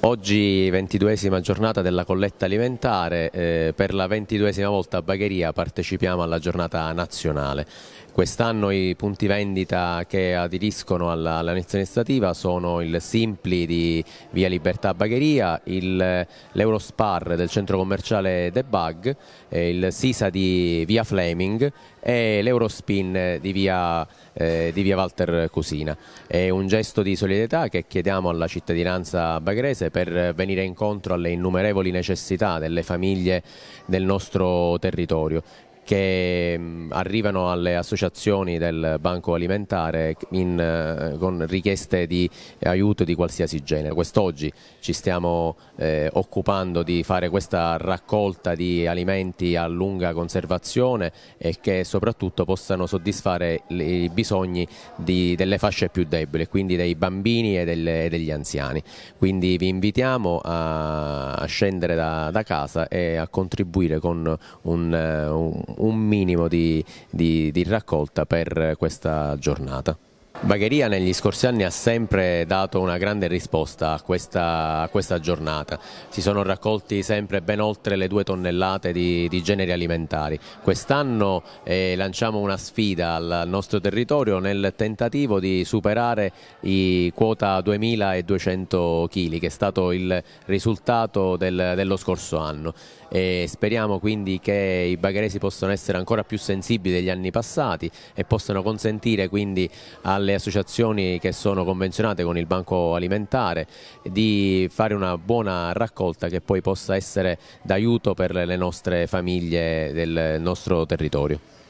Oggi ventiduesima giornata della colletta alimentare, eh, per la ventiduesima volta a Bagheria partecipiamo alla giornata nazionale. Quest'anno i punti vendita che aderiscono alla, alla iniziativa sono il Simpli di Via Libertà Bagheria, l'Eurospar del centro commerciale The Bug, eh, il Sisa di Via Fleming e l'Eurospin di eh, di via Walter Cusina. È un gesto di solidarietà che chiediamo alla cittadinanza bagherese imprese per venire incontro alle innumerevoli necessità delle famiglie del nostro territorio che mm, arrivano alle associazioni del banco alimentare in, eh, con richieste di aiuto di qualsiasi genere. Quest'oggi ci stiamo eh, occupando di fare questa raccolta di alimenti a lunga conservazione e che soprattutto possano soddisfare i bisogni di, delle fasce più deboli, quindi dei bambini e, delle, e, degli anziani. Quindi vi invitiamo a, a scendere da, da, casa e a contribuire con un, eh, un un minimo di, di, di raccolta per questa giornata. Bagheria negli scorsi anni ha sempre dato una grande risposta a questa, a questa, giornata, si sono raccolti sempre ben oltre le due tonnellate di, di generi alimentari, quest'anno eh, lanciamo una sfida al nostro territorio nel tentativo di superare i quota 2200 kg che è stato il risultato del, dello scorso anno e speriamo quindi che i bagheresi possano essere ancora più sensibili degli anni passati e possano consentire quindi alle alle associazioni che sono convenzionate con il banco alimentare di fare una buona raccolta che poi possa essere d'aiuto per le nostre famiglie del nostro territorio.